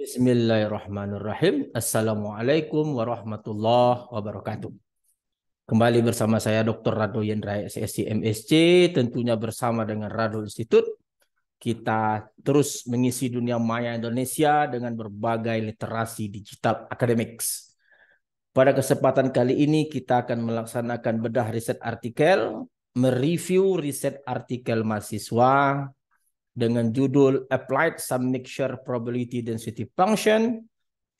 Bismillahirrahmanirrahim. Assalamualaikum warahmatullahi wabarakatuh. Kembali bersama saya Dr. Rado Yendra SSC MSC, tentunya bersama dengan Rado Institute. Kita terus mengisi dunia maya Indonesia dengan berbagai literasi digital academics. Pada kesempatan kali ini kita akan melaksanakan bedah riset artikel, mereview riset artikel mahasiswa, dengan judul Applied Submixture Probability Density Function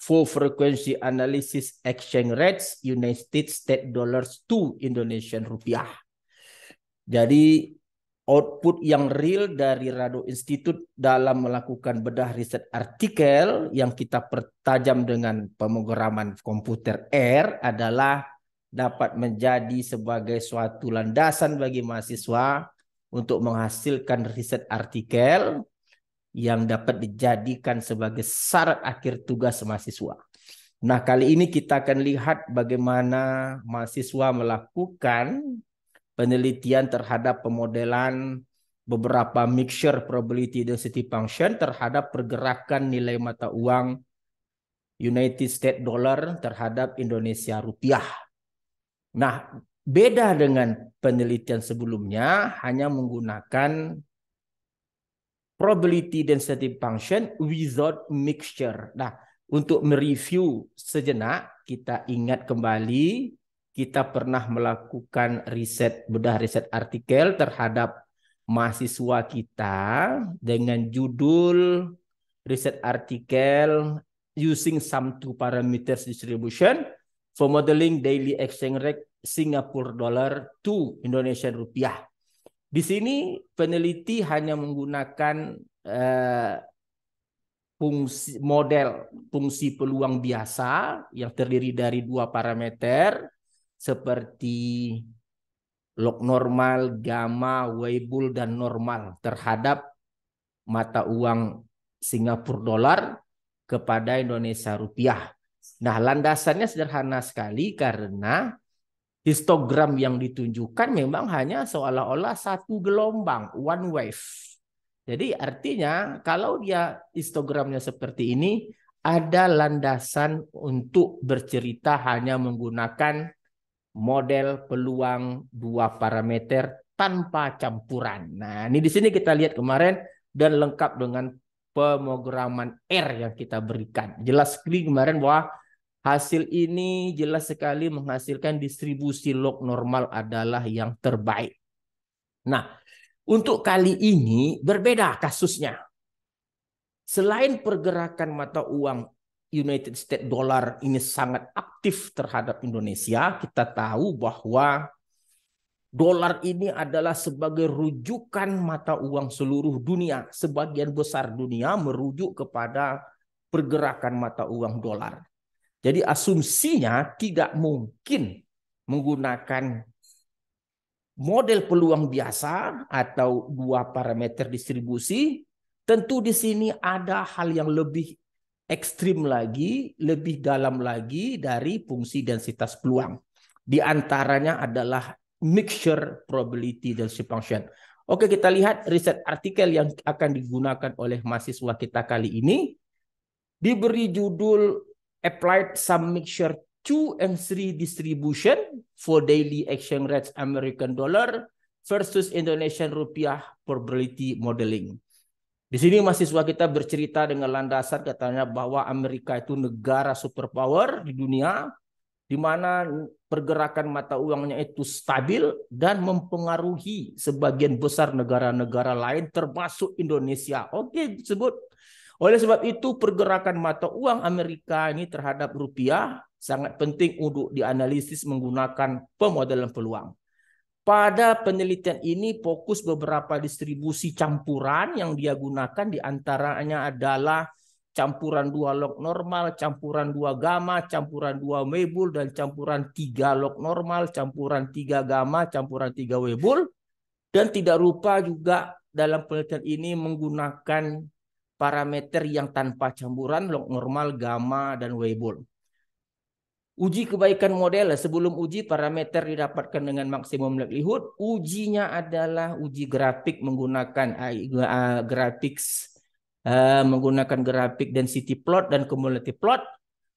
Full Frequency Analysis Exchange Rates United States Dollars to Indonesian Rupiah. Jadi output yang real dari Rado Institute dalam melakukan bedah riset artikel yang kita pertajam dengan pemrograman komputer R adalah dapat menjadi sebagai suatu landasan bagi mahasiswa untuk menghasilkan riset artikel yang dapat dijadikan sebagai syarat akhir tugas mahasiswa. Nah, kali ini kita akan lihat bagaimana mahasiswa melakukan penelitian terhadap pemodelan beberapa mixture probability density function terhadap pergerakan nilai mata uang United States dollar terhadap Indonesia rupiah. Nah, Beda dengan penelitian sebelumnya hanya menggunakan probability density function without mixture. Nah, untuk mereview sejenak, kita ingat kembali kita pernah melakukan riset bedah riset artikel terhadap mahasiswa kita dengan judul riset artikel using some two parameters distribution for modeling daily exchange rate Singapura dollar to Indonesian rupiah. Di sini peneliti hanya menggunakan eh, fungsi model fungsi peluang biasa yang terdiri dari dua parameter seperti log normal, gamma, weibull dan normal terhadap mata uang Singapura dolar kepada Indonesia rupiah. Nah, landasannya sederhana sekali karena histogram yang ditunjukkan memang hanya seolah-olah satu gelombang, one wave. Jadi artinya kalau dia histogramnya seperti ini, ada landasan untuk bercerita hanya menggunakan model peluang dua parameter tanpa campuran. Nah, ini di sini kita lihat kemarin dan lengkap dengan pemrograman R yang kita berikan. Jelas sekali kemarin bahwa Hasil ini jelas sekali menghasilkan distribusi log normal adalah yang terbaik. Nah, untuk kali ini berbeda kasusnya. Selain pergerakan mata uang United States dollar ini sangat aktif terhadap Indonesia, kita tahu bahwa dolar ini adalah sebagai rujukan mata uang seluruh dunia. Sebagian besar dunia merujuk kepada pergerakan mata uang dolar. Jadi asumsinya tidak mungkin menggunakan model peluang biasa atau dua parameter distribusi, tentu di sini ada hal yang lebih ekstrim lagi, lebih dalam lagi dari fungsi densitas peluang. Di antaranya adalah mixture probability density function. Oke, kita lihat riset artikel yang akan digunakan oleh mahasiswa kita kali ini. Diberi judul applied some mixture 2 and 3 distribution for daily exchange rates American dollar versus Indonesian rupiah probability modeling. Di sini mahasiswa kita bercerita dengan landasan katanya bahwa Amerika itu negara superpower di dunia di mana pergerakan mata uangnya itu stabil dan mempengaruhi sebagian besar negara-negara lain termasuk Indonesia. Oke, disebut oleh sebab itu pergerakan mata uang Amerika ini terhadap rupiah sangat penting untuk dianalisis menggunakan pemodelan peluang. Pada penelitian ini fokus beberapa distribusi campuran yang dia gunakan diantaranya adalah campuran dua log normal, campuran dua gamma, campuran dua Weibull dan campuran tiga log normal, campuran tiga gamma, campuran tiga Weibull dan tidak lupa juga dalam penelitian ini menggunakan parameter yang tanpa campuran log normal, gamma, dan weibull. Uji kebaikan model sebelum uji parameter didapatkan dengan maksimum likelihood. Ujinya adalah uji grafik menggunakan uh, graphics uh, menggunakan grafik density plot dan cumulative plot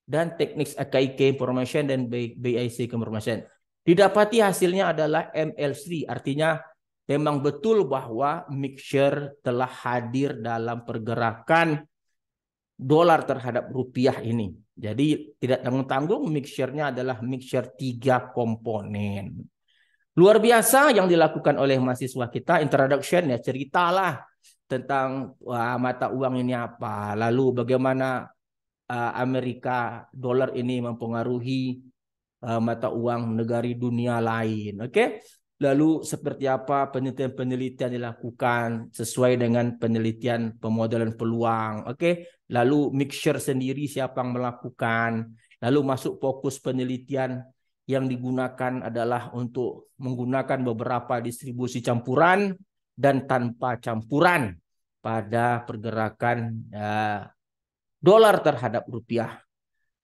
dan teknik AKIK information dan BIC information. Didapati hasilnya adalah ML3 artinya memang betul bahwa mixture telah hadir dalam pergerakan dolar terhadap rupiah ini. Jadi tidak tanggung-tanggung mixture-nya adalah mixture tiga komponen. Luar biasa yang dilakukan oleh mahasiswa kita introduction ya ceritalah tentang wah, mata uang ini apa, lalu bagaimana uh, Amerika dolar ini mempengaruhi uh, mata uang negara dunia lain. Oke. Okay? Lalu seperti apa penelitian-penelitian dilakukan sesuai dengan penelitian pemodelan peluang. Oke, okay? lalu mixture sendiri siapa yang melakukan. Lalu masuk fokus penelitian yang digunakan adalah untuk menggunakan beberapa distribusi campuran dan tanpa campuran pada pergerakan uh, dolar terhadap rupiah.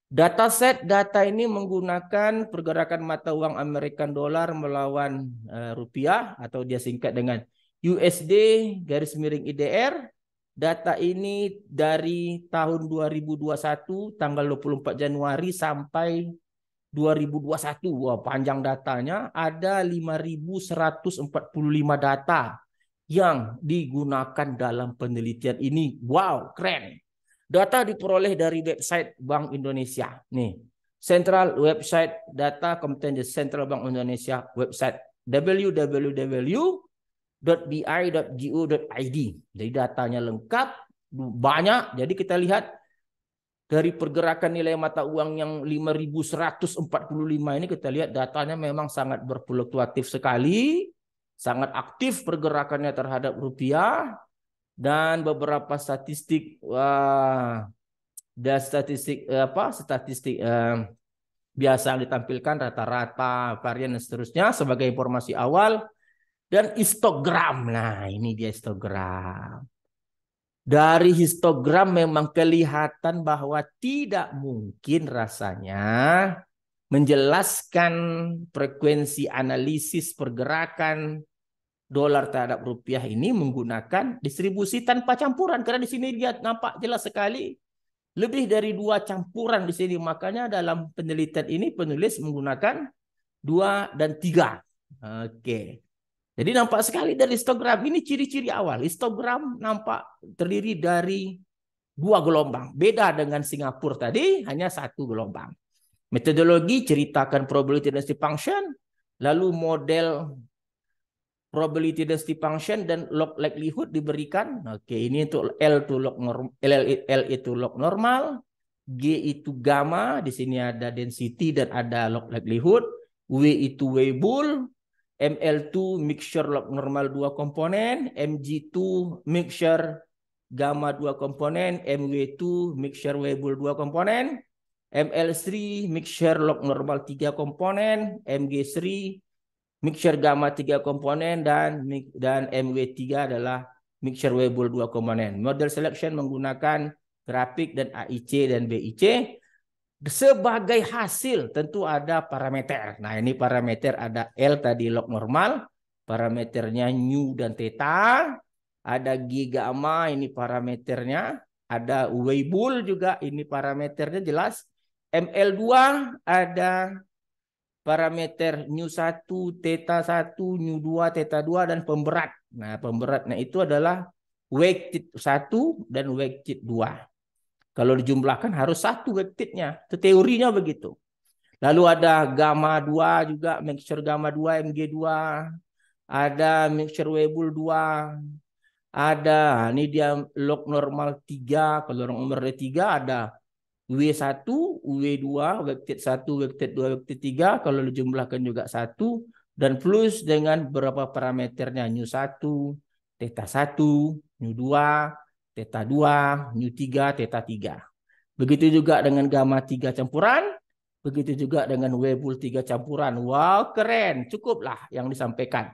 Dataset data ini menggunakan pergerakan mata uang Amerika Dollar melawan uh, rupiah atau dia singkat dengan USD garis miring IDR. Data ini dari tahun 2021 tanggal 24 Januari sampai 2021. Wah, panjang datanya ada 5145 data yang digunakan dalam penelitian ini. Wow, keren. Data diperoleh dari website Bank Indonesia. Nih, Central Website Data kompetensi Central Bank Indonesia website www.bi.go.id Jadi datanya lengkap, banyak. Jadi kita lihat dari pergerakan nilai mata uang yang 5.145 ini kita lihat datanya memang sangat berfluktuatif sekali, sangat aktif pergerakannya terhadap rupiah dan beberapa statistik wah dan statistik eh, apa statistik eh, biasa ditampilkan rata-rata varian dan seterusnya sebagai informasi awal dan histogram. Nah, ini dia histogram. Dari histogram memang kelihatan bahwa tidak mungkin rasanya menjelaskan frekuensi analisis pergerakan dolar terhadap rupiah ini menggunakan distribusi tanpa campuran karena di sini dia nampak jelas sekali lebih dari dua campuran di sini makanya dalam penelitian ini penulis menggunakan dua dan tiga oke jadi nampak sekali dari histogram ini ciri-ciri awal histogram nampak terdiri dari dua gelombang beda dengan Singapura tadi hanya satu gelombang metodologi ceritakan probability density function lalu model probability density function dan log likelihood diberikan. Oke, ini untuk L itu log normal, L, L itu log normal, G itu gamma, di sini ada density dan ada log likelihood, W itu weibull, ML2 mixture log normal dua komponen, MG2 mixture gamma dua komponen, MW2 mixture weibull dua komponen, ML3 mixture log normal tiga komponen, MG3 mixer gamma tiga komponen dan dan MW3 adalah mixer Weibull dua komponen. Model selection menggunakan grafik dan AIC dan BIC. Sebagai hasil tentu ada parameter. Nah ini parameter ada L tadi log normal. Parameternya nu dan theta. Ada G gamma ini parameternya. Ada Weibull juga ini parameternya jelas. ML2 ada parameter nu1, theta 1 nu2, theta 2 dan pemberat. Nah, pemberatnya itu adalah weighted 1 dan weighted 2. Kalau dijumlahkan harus satu weighted-nya. Itu teorinya begitu. Lalu ada gamma 2 juga, mixture gamma 2, Mg2. Ada mixture Weibull 2. Ada, nah, ini dia log normal 3. Kalau orang umurnya 3 ada W1, W2, webtet 1, webtet 2, webtet 3 kalau lu jumlahkan juga 1 dan plus dengan berapa parameternya nu 1, theta 1, nu 2, theta 2, nu 3, theta 3. Begitu juga dengan gamma 3 campuran, begitu juga dengan W 3 campuran. Wow, keren. Cukuplah yang disampaikan.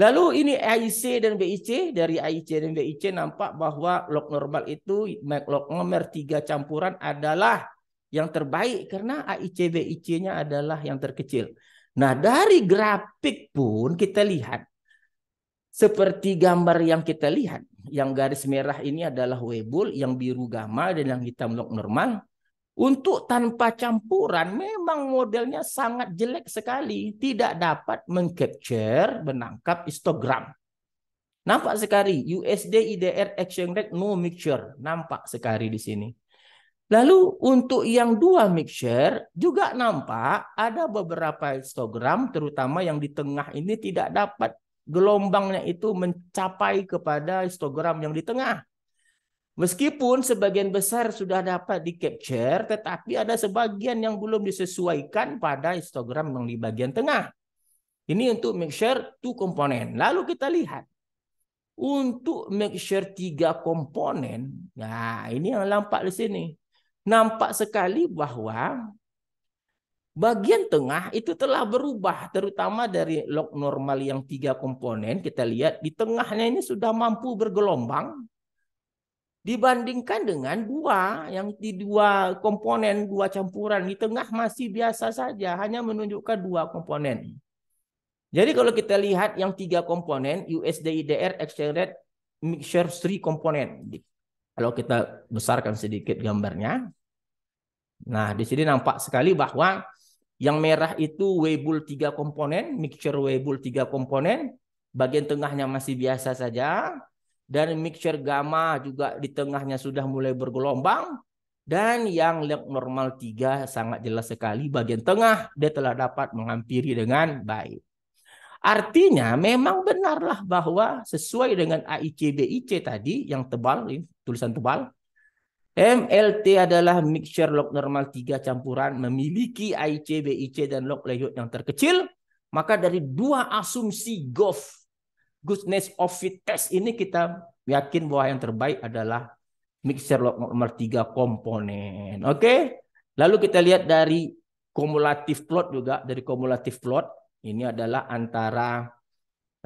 Lalu ini AIC dan BIC dari AIC dan BIC nampak bahwa log normal itu log nomor tiga campuran adalah yang terbaik karena AIC BIC-nya adalah yang terkecil. Nah, dari grafik pun kita lihat seperti gambar yang kita lihat, yang garis merah ini adalah webul, yang biru gamma dan yang hitam log normal. Untuk tanpa campuran memang modelnya sangat jelek sekali, tidak dapat mengcapture, menangkap histogram. Nampak sekali USD IDR action rate no mixture, nampak sekali di sini. Lalu untuk yang dua mixture juga nampak ada beberapa histogram terutama yang di tengah ini tidak dapat gelombangnya itu mencapai kepada histogram yang di tengah. Meskipun sebagian besar sudah dapat di capture, tetapi ada sebagian yang belum disesuaikan pada histogram yang di bagian tengah. Ini untuk make sure two komponen. Lalu kita lihat untuk make sure tiga komponen. Nah, ini yang nampak di sini. Nampak sekali bahwa bagian tengah itu telah berubah terutama dari log normal yang tiga komponen kita lihat di tengahnya ini sudah mampu bergelombang dibandingkan dengan dua yang di dua komponen dua campuran di tengah masih biasa saja hanya menunjukkan dua komponen. Jadi kalau kita lihat yang tiga komponen USD IDR exchange rate mixture three komponen. Kalau kita besarkan sedikit gambarnya. Nah, di sini nampak sekali bahwa yang merah itu Weibull tiga komponen, mixture Weibull tiga komponen, bagian tengahnya masih biasa saja, dan mixture gamma juga di tengahnya sudah mulai bergelombang dan yang leg normal 3 sangat jelas sekali bagian tengah dia telah dapat menghampiri dengan baik. Artinya memang benarlah bahwa sesuai dengan AICBIC tadi yang tebal tulisan tebal MLT adalah mixture log normal 3 campuran memiliki AICBIC dan log layout yang terkecil. Maka dari dua asumsi GOF goodness of fit test ini kita yakin bahwa yang terbaik adalah mixer nomor tiga komponen. Oke. Lalu kita lihat dari kumulatif plot juga dari kumulatif plot ini adalah antara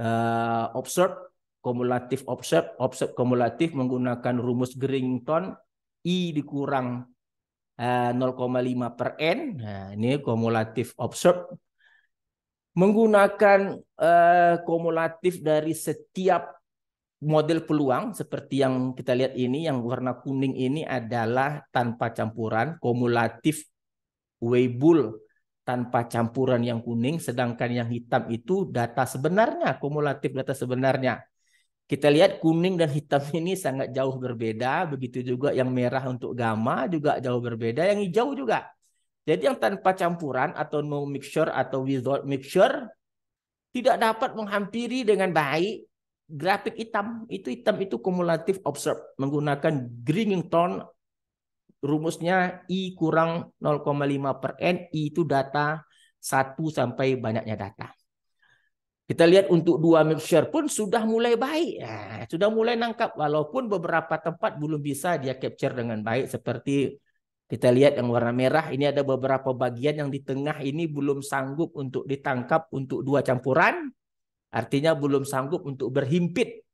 uh, observe kumulatif observed observe kumulatif menggunakan rumus Grington i dikurang uh, eh, 0,5 per n. Nah, ini kumulatif observed menggunakan uh, kumulatif dari setiap model peluang seperti yang kita lihat ini yang warna kuning ini adalah tanpa campuran kumulatif Weibull tanpa campuran yang kuning sedangkan yang hitam itu data sebenarnya kumulatif data sebenarnya kita lihat kuning dan hitam ini sangat jauh berbeda begitu juga yang merah untuk gamma juga jauh berbeda yang hijau juga jadi yang tanpa campuran atau no mixture atau without mixture tidak dapat menghampiri dengan baik grafik hitam. Itu hitam itu kumulatif observe menggunakan Greening tone rumusnya I kurang 0,5 per N. I itu data satu sampai banyaknya data. Kita lihat untuk dua mixture pun sudah mulai baik. Ya, sudah mulai nangkap walaupun beberapa tempat belum bisa dia capture dengan baik seperti kita lihat yang warna merah ini ada beberapa bagian yang di tengah ini belum sanggup untuk ditangkap untuk dua campuran. Artinya belum sanggup untuk berhimpit.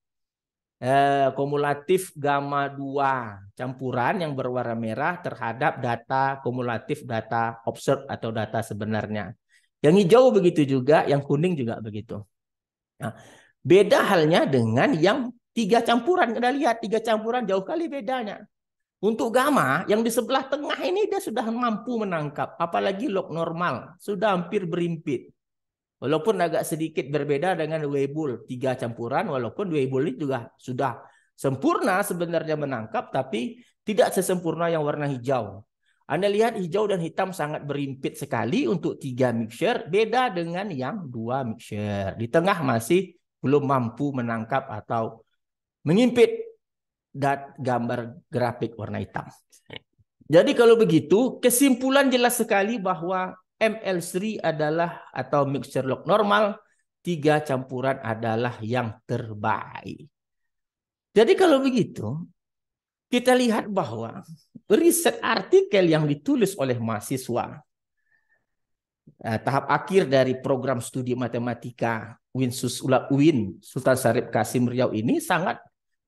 Eh, kumulatif gamma 2 campuran yang berwarna merah terhadap data kumulatif data observed atau data sebenarnya. Yang hijau begitu juga, yang kuning juga begitu. Nah, beda halnya dengan yang tiga campuran. Kita lihat tiga campuran jauh kali bedanya. Untuk gamma yang di sebelah tengah ini dia sudah mampu menangkap, apalagi log normal, sudah hampir berimpit. Walaupun agak sedikit berbeda dengan Weibull tiga campuran, walaupun Weibull ini juga sudah sempurna sebenarnya menangkap, tapi tidak sesempurna yang warna hijau. Anda lihat hijau dan hitam sangat berimpit sekali untuk tiga mixer, beda dengan yang dua mixer. Di tengah masih belum mampu menangkap atau mengimpit dan gambar grafik warna hitam. Jadi kalau begitu, kesimpulan jelas sekali bahwa ML3 adalah atau mixture log normal, tiga campuran adalah yang terbaik. Jadi kalau begitu, kita lihat bahwa riset artikel yang ditulis oleh mahasiswa eh, tahap akhir dari program studi matematika Winsus Ula Uin Sultan Syarif Kasim Riau ini sangat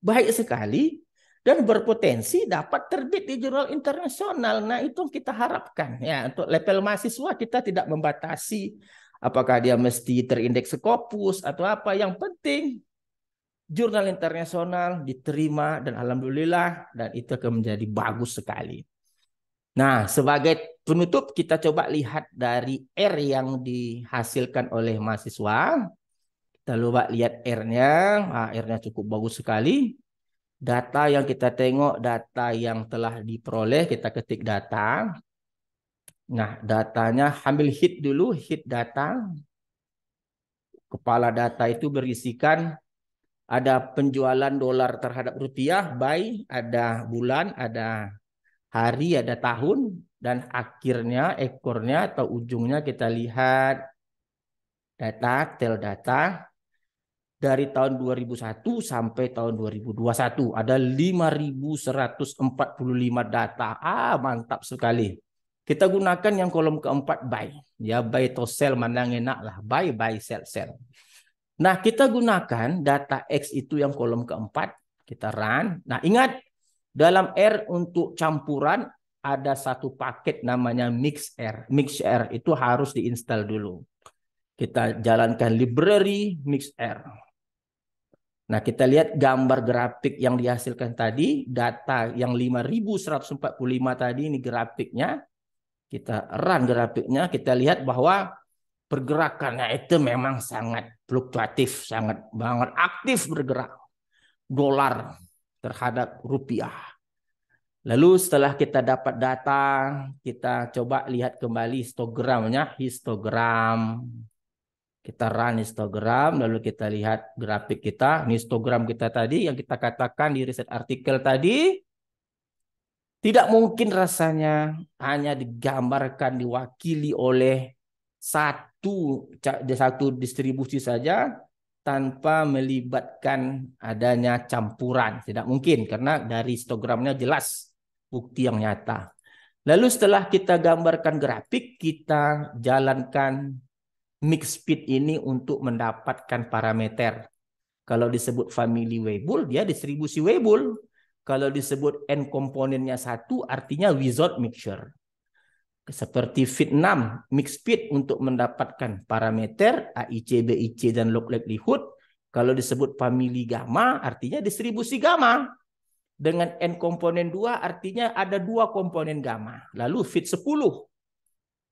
baik sekali dan berpotensi dapat terbit di jurnal internasional. Nah, itu kita harapkan ya untuk level mahasiswa kita tidak membatasi apakah dia mesti terindeks Scopus atau apa. Yang penting jurnal internasional diterima dan alhamdulillah dan itu akan menjadi bagus sekali. Nah, sebagai penutup kita coba lihat dari R yang dihasilkan oleh mahasiswa Lalu Pak lihat R-nya, ah, R-nya cukup bagus sekali. Data yang kita tengok, data yang telah diperoleh, kita ketik data. Nah, datanya ambil hit dulu, hit data. Kepala data itu berisikan ada penjualan dolar terhadap rupiah buy ada bulan, ada hari, ada tahun dan akhirnya ekornya atau ujungnya kita lihat data tel data dari tahun 2001 sampai tahun 2021 ada 5145 data. Ah, mantap sekali. Kita gunakan yang kolom keempat buy. Ya, buy to sell mana yang enak lah. Buy, buy, sell, sell. Nah, kita gunakan data X itu yang kolom keempat. Kita run. Nah, ingat dalam R untuk campuran ada satu paket namanya mix R. Mix R itu harus diinstal dulu. Kita jalankan library mix R Nah, kita lihat gambar grafik yang dihasilkan tadi, data yang 5145 tadi ini grafiknya. Kita run grafiknya, kita lihat bahwa pergerakannya itu memang sangat fluktuatif, sangat banget aktif bergerak. Dolar terhadap rupiah. Lalu setelah kita dapat data, kita coba lihat kembali histogramnya, histogram ya, kita run histogram, lalu kita lihat grafik kita. Histogram kita tadi yang kita katakan di riset artikel tadi, tidak mungkin rasanya hanya digambarkan, diwakili oleh satu satu distribusi saja tanpa melibatkan adanya campuran. Tidak mungkin karena dari histogramnya jelas bukti yang nyata. Lalu setelah kita gambarkan grafik, kita jalankan mix speed ini untuk mendapatkan parameter. Kalau disebut family Weibull, dia distribusi Weibull. Kalau disebut n komponennya satu, artinya wizard mixture. Seperti fit6, mix speed untuk mendapatkan parameter AIC, BIC, dan log likelihood. Kalau disebut family gamma, artinya distribusi gamma. Dengan n komponen 2, artinya ada dua komponen gamma. Lalu fit 10,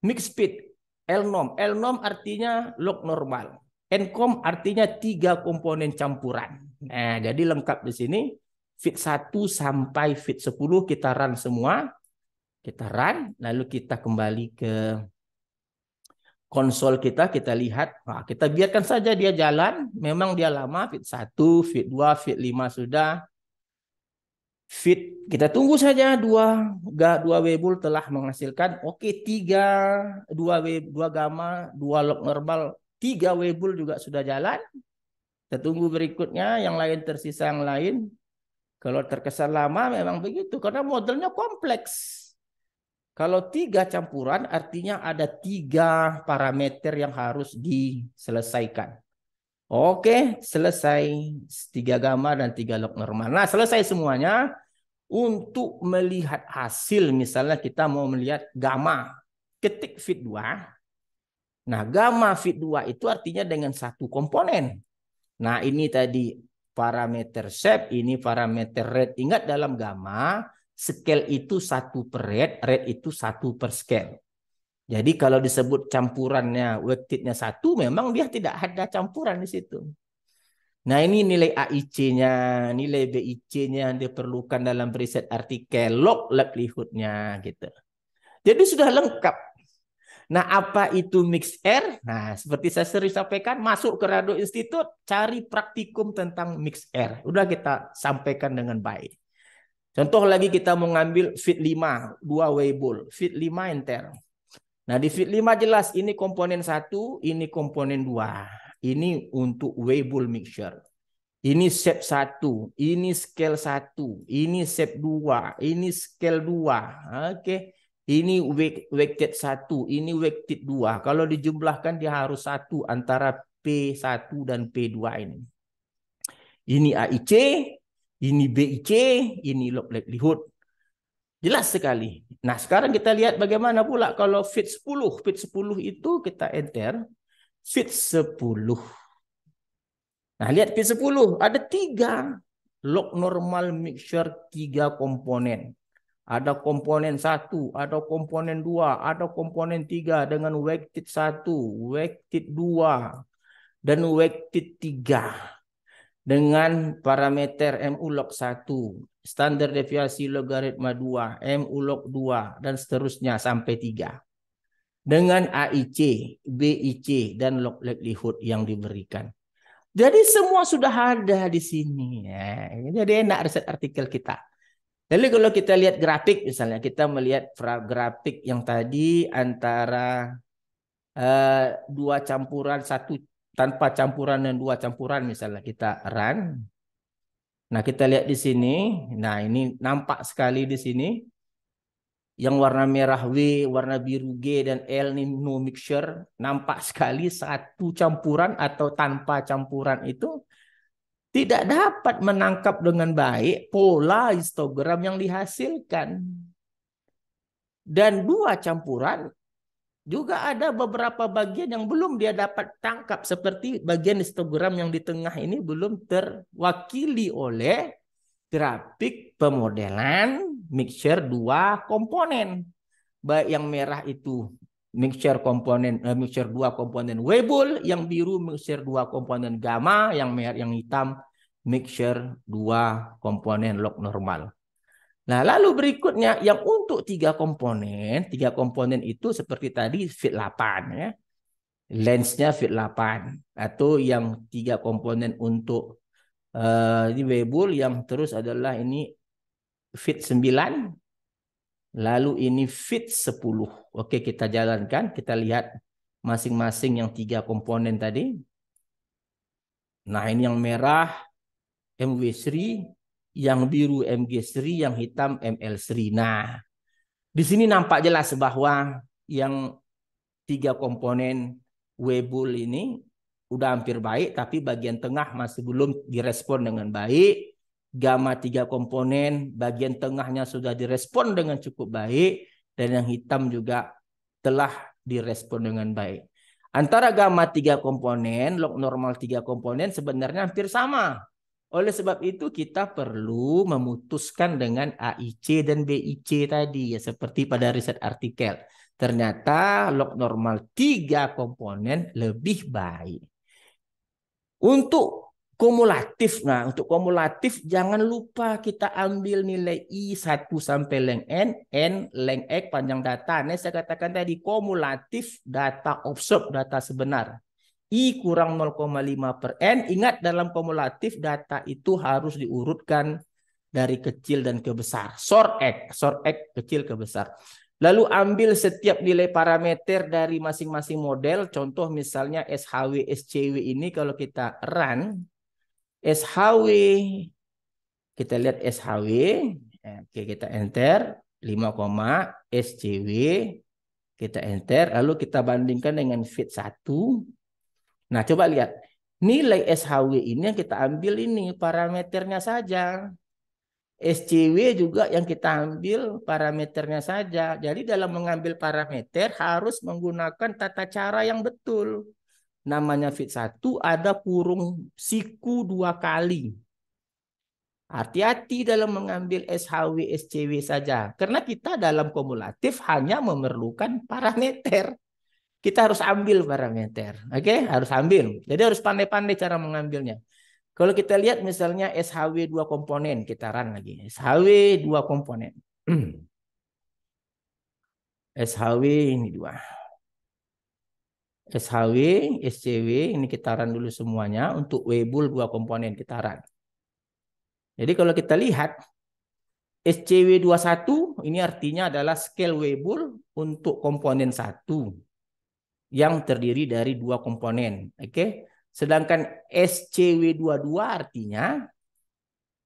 mix speed Elnom. Elnom artinya log normal. Enkom artinya tiga komponen campuran. Nah, jadi lengkap di sini. Fit 1 sampai fit 10 kita run semua. Kita run, lalu kita kembali ke konsol kita, kita lihat. Nah, kita biarkan saja dia jalan. Memang dia lama, fit 1, fit 2, fit 5 sudah. Fit kita tunggu saja dua ga dua Webul telah menghasilkan oke okay, tiga dua web dua gamma dua log normal tiga Webul juga sudah jalan. Kita tunggu berikutnya yang lain tersisa yang lain. Kalau terkesan lama memang begitu karena modelnya kompleks. Kalau tiga campuran artinya ada tiga parameter yang harus diselesaikan. Oke, selesai tiga gamma dan tiga log normal. Nah, selesai semuanya untuk melihat hasil misalnya kita mau melihat gamma ketik fit 2 nah gamma fit 2 itu artinya dengan satu komponen nah ini tadi parameter shape ini parameter red. ingat dalam gamma scale itu satu per red, red itu satu per scale jadi kalau disebut campurannya weightednya satu memang dia tidak ada campuran di situ Nah ini nilai AIC-nya, nilai BIC-nya yang diperlukan dalam riset artikel, log likelihood nya gitu. Jadi sudah lengkap. Nah apa itu mix R Nah seperti saya sering sampaikan, masuk ke Rado Institute, cari praktikum tentang mix R Udah kita sampaikan dengan baik. Contoh lagi kita mengambil ngambil fit 5, 2 weibul, fit 5 enter. Nah di fit 5 jelas ini komponen satu, ini komponen dua ini untuk Weibull mixture. Ini set 1, ini scale 1, ini set 2, ini scale 2. Oke. Okay. Ini weighted 1, ini weighted 2. Kalau dijumlahkan dia harus satu antara P1 dan P2 ini. Ini AIC, ini BIC, ini log likelihood. Jelas sekali. Nah, sekarang kita lihat bagaimana pula kalau fit 10. Fit 10 itu kita enter fit 10. Nah, lihat fit 10 ada tiga log normal mixture tiga komponen. Ada komponen satu, ada komponen dua, ada komponen tiga dengan weighted satu, weighted dua, dan weighted tiga dengan parameter m log satu, standar deviasi logaritma dua, m log dua, dan seterusnya sampai tiga dengan AIC, BIC, dan log likelihood yang diberikan. Jadi semua sudah ada di sini. Ya. Jadi enak riset artikel kita. Jadi kalau kita lihat grafik misalnya, kita melihat grafik yang tadi antara uh, dua campuran, satu tanpa campuran dan dua campuran misalnya kita run. Nah kita lihat di sini, nah ini nampak sekali di sini yang warna merah W, warna biru G, dan L ini no mixture. Nampak sekali satu campuran atau tanpa campuran itu tidak dapat menangkap dengan baik pola histogram yang dihasilkan. Dan dua campuran juga ada beberapa bagian yang belum dia dapat tangkap seperti bagian histogram yang di tengah ini belum terwakili oleh grafik pemodelan mixture dua komponen. Baik yang merah itu mixture komponen uh, mixture dua komponen Weibull, yang biru mixture dua komponen gamma, yang merah yang hitam mixture dua komponen log normal. Nah, lalu berikutnya yang untuk tiga komponen, tiga komponen itu seperti tadi fit 8 ya. Lensnya fit 8 atau yang tiga komponen untuk uh, eh, di Weibull yang terus adalah ini fit 9 lalu ini fit 10 oke kita jalankan kita lihat masing-masing yang tiga komponen tadi nah ini yang merah MW3 yang biru MG3 yang hitam ML3 nah di sini nampak jelas bahwa yang tiga komponen Webul ini udah hampir baik tapi bagian tengah masih belum direspon dengan baik gamma tiga komponen, bagian tengahnya sudah direspon dengan cukup baik, dan yang hitam juga telah direspon dengan baik. Antara gamma tiga komponen, log normal tiga komponen sebenarnya hampir sama. Oleh sebab itu kita perlu memutuskan dengan AIC dan BIC tadi ya seperti pada riset artikel. Ternyata log normal tiga komponen lebih baik. Untuk Kumulatif. Nah, untuk kumulatif jangan lupa kita ambil nilai I1 sampai leng N, N leng X panjang data. Nah, saya katakan tadi kumulatif data observed, data sebenar. I kurang 0,5 per N. Ingat dalam kumulatif data itu harus diurutkan dari kecil dan ke besar. Sort X, sort X kecil ke besar. Lalu ambil setiap nilai parameter dari masing-masing model. Contoh misalnya SHW, SCW ini kalau kita run, SHW kita lihat SHW oke kita enter 5, SCW kita enter lalu kita bandingkan dengan fit 1 nah coba lihat nilai SHW ini yang kita ambil ini parameternya saja SCW juga yang kita ambil parameternya saja jadi dalam mengambil parameter harus menggunakan tata cara yang betul namanya fit satu ada kurung siku dua kali. Hati-hati dalam mengambil SHW, SCW saja. Karena kita dalam kumulatif hanya memerlukan parameter. Kita harus ambil parameter. Oke, okay? harus ambil. Jadi harus pandai-pandai cara mengambilnya. Kalau kita lihat misalnya SHW dua komponen, kita run lagi. SHW dua komponen. SHW ini dua. SHW, SCW ini kita run dulu semuanya untuk Webul dua komponen kita run. Jadi kalau kita lihat SCW 21 ini artinya adalah scale Webul untuk komponen satu yang terdiri dari dua komponen, oke? Okay? Sedangkan SCW 22 artinya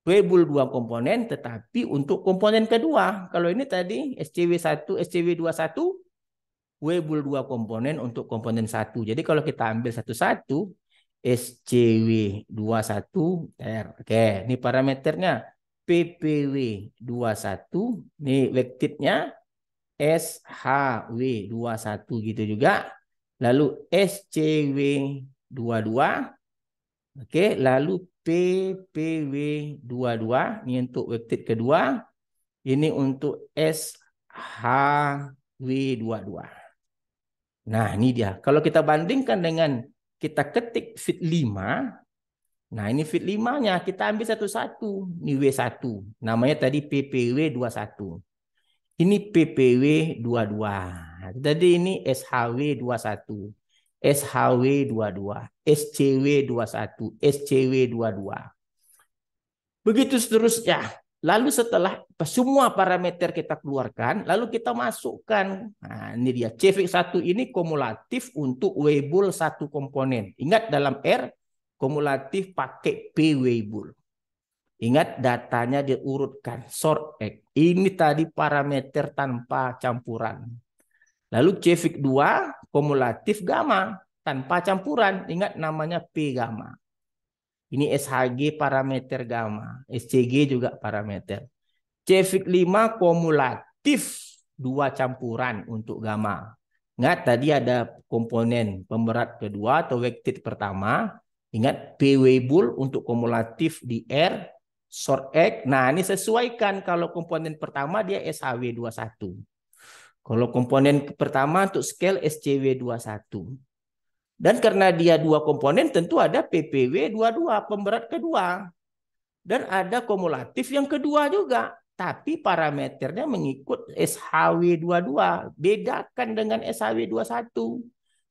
Webul dua komponen tetapi untuk komponen kedua. Kalau ini tadi SCW 1, SCW 21 W dua komponen untuk komponen satu. Jadi kalau kita ambil satu-satu, SCW21R. Oke, ini parameternya PPW21, ini vektitnya SHW21 gitu juga. Lalu SCW22, oke, lalu PPW22, ini untuk vektit kedua, ini untuk SHW22. Nah, ini dia. Kalau kita bandingkan dengan kita ketik fit 5, nah ini fit 5-nya kita ambil satu-satu. Ini W1. Namanya tadi PPW 21. Ini PPW 22. Jadi ini SHW 21. SHW 22, SCW 21, SCW 22. Begitu seterusnya. Lalu setelah semua parameter kita keluarkan, lalu kita masukkan. Nah, ini dia CV1 ini kumulatif untuk weibull satu komponen. Ingat dalam R kumulatif pakai P weibull. Ingat datanya diurutkan sort X. Ini tadi parameter tanpa campuran. Lalu CV2 kumulatif gamma tanpa campuran. Ingat namanya P gamma. Ini SHG parameter gamma, SCG juga parameter. Cefik 5 kumulatif dua campuran untuk gamma. Ingat tadi ada komponen pemberat kedua atau weighted pertama. Ingat PW bull untuk kumulatif di R short X. Nah, ini sesuaikan kalau komponen pertama dia SHW21. Kalau komponen pertama untuk scale SCW21. Dan karena dia dua komponen tentu ada PPW dua-dua, pemberat kedua. Dan ada kumulatif yang kedua juga. Tapi parameternya mengikut SHW 22. Bedakan dengan SHW 21.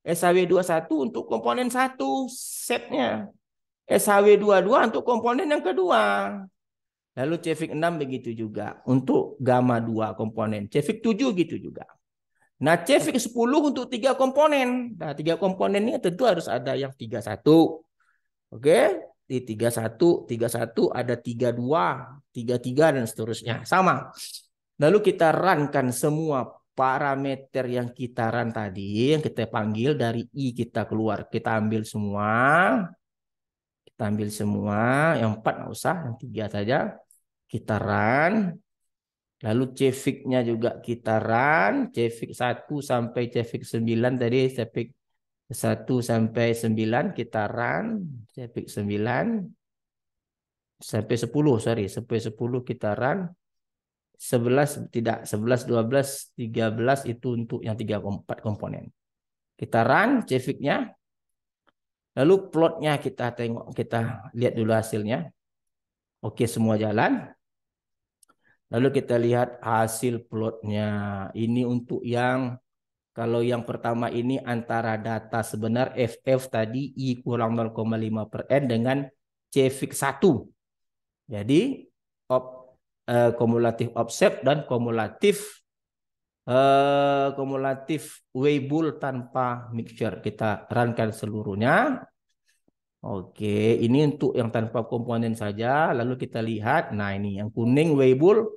SHW 21 untuk komponen satu setnya. SHW 22 untuk komponen yang kedua. Lalu CFIC 6 begitu juga untuk gamma 2 komponen. CFIC 7 gitu juga. Nah, CFIC 10 untuk tiga komponen. Nah, tiga komponen ini tentu harus ada yang 31. Oke, di 31, 31 ada 32, 33 dan seterusnya. Sama. Lalu kita runkan semua parameter yang kita run tadi, yang kita panggil dari i kita keluar. Kita ambil semua. Kita ambil semua, yang 4 enggak usah, yang 3 saja. Kita run. Lalu cefiknya juga kita run, cefik 1 sampai cefik 9 tadi, cefik 1 sampai 9 kita run, cefik 9 sampai 10, sorry, sampai 10 kita run. 11 tidak, 11, 12, 13 itu untuk yang 3 4 komponen. Kita run cefiknya. Lalu plotnya kita tengok, kita lihat dulu hasilnya. Oke, semua jalan. Lalu kita lihat hasil plotnya. Ini untuk yang kalau yang pertama ini antara data sebenar FF tadi I kurang 0,5 per N dengan C fix 1. Jadi op, eh, kumulatif offset dan kumulatif eh, kumulatif Weibull tanpa mixture. Kita runkan seluruhnya. Oke, ini untuk yang tanpa komponen saja. Lalu kita lihat, nah ini yang kuning Weibull,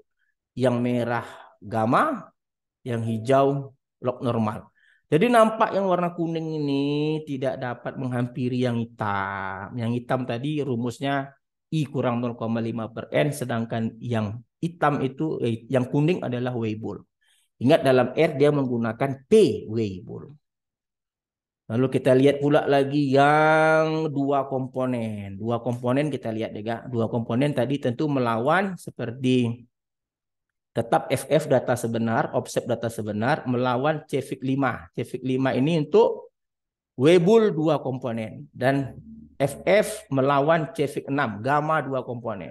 yang merah gamma, yang hijau log normal. Jadi nampak yang warna kuning ini tidak dapat menghampiri yang hitam. Yang hitam tadi rumusnya I kurang 0,5 per N, sedangkan yang hitam itu, eh, yang kuning adalah Weibull. Ingat dalam R dia menggunakan P Weibull. Lalu kita lihat pula lagi yang dua komponen. Dua komponen kita lihat juga. Dua komponen tadi tentu melawan seperti tetap FF data sebenar, offset data sebenar melawan Cefik 5. Cefik 5 ini untuk Webul dua komponen dan FF melawan Cefik 6, gamma dua komponen.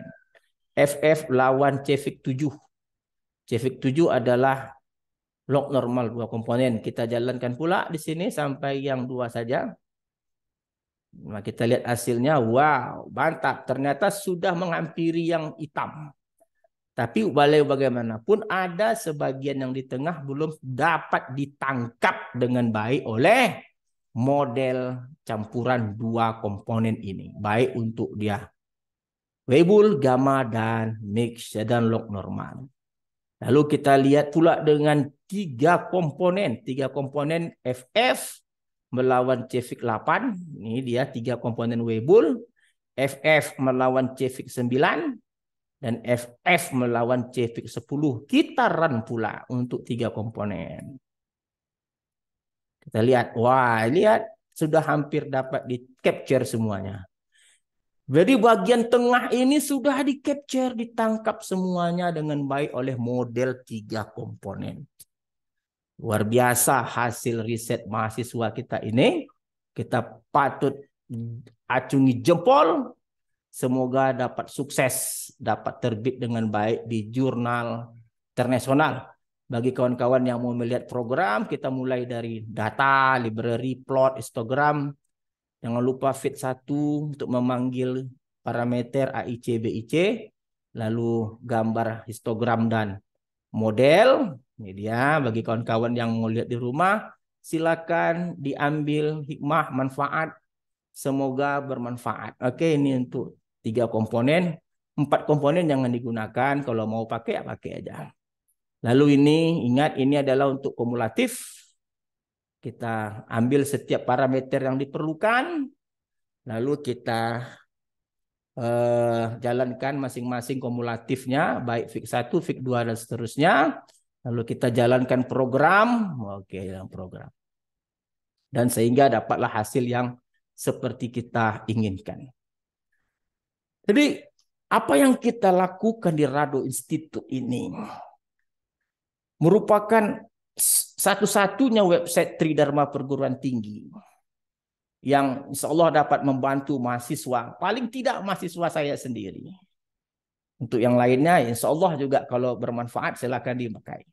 FF lawan Cefik 7. Cefik 7 adalah log normal dua komponen. Kita jalankan pula di sini sampai yang dua saja. Nah, kita lihat hasilnya, wow, mantap. Ternyata sudah menghampiri yang hitam. Tapi walau bagaimanapun ada sebagian yang di tengah belum dapat ditangkap dengan baik oleh model campuran dua komponen ini. Baik untuk dia Weibull, gamma, dan mix, dan log normal. Lalu kita lihat pula dengan tiga komponen, tiga komponen FF melawan Cefik 8, ini dia tiga komponen Webull, FF melawan Cefik 9 dan FF melawan Cefik 10. Kita run pula untuk tiga komponen. Kita lihat, wah lihat ya sudah hampir dapat di capture semuanya. Jadi bagian tengah ini sudah di capture, ditangkap semuanya dengan baik oleh model tiga komponen. Luar biasa hasil riset mahasiswa kita ini. Kita patut acungi jempol. Semoga dapat sukses, dapat terbit dengan baik di jurnal internasional. Bagi kawan-kawan yang mau melihat program, kita mulai dari data, library, plot, histogram. Jangan lupa fit satu untuk memanggil parameter AIC, BIC, lalu gambar histogram dan model. Ini dia bagi kawan-kawan yang mau lihat di rumah, silakan diambil hikmah manfaat. Semoga bermanfaat. Oke, ini untuk tiga komponen, empat komponen jangan digunakan. Kalau mau pakai, ya pakai aja. Lalu ini ingat ini adalah untuk kumulatif. Kita ambil setiap parameter yang diperlukan, lalu kita eh, jalankan masing-masing kumulatifnya, baik fix satu fix dua dan seterusnya lalu kita jalankan program, oke yang program. Dan sehingga dapatlah hasil yang seperti kita inginkan. Jadi apa yang kita lakukan di Rado Institute ini merupakan satu-satunya website Tridharma Perguruan Tinggi yang insya Allah dapat membantu mahasiswa, paling tidak mahasiswa saya sendiri. Untuk yang lainnya insya Allah juga kalau bermanfaat silakan dimakai.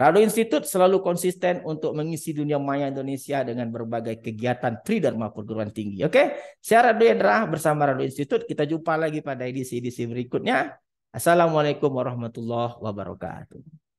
Rado Institute selalu konsisten untuk mengisi dunia maya Indonesia dengan berbagai kegiatan tridharma perguruan tinggi. Oke, saya Rado Yendra bersama Rado Institute. Kita jumpa lagi pada edisi-edisi berikutnya. Assalamualaikum warahmatullahi wabarakatuh.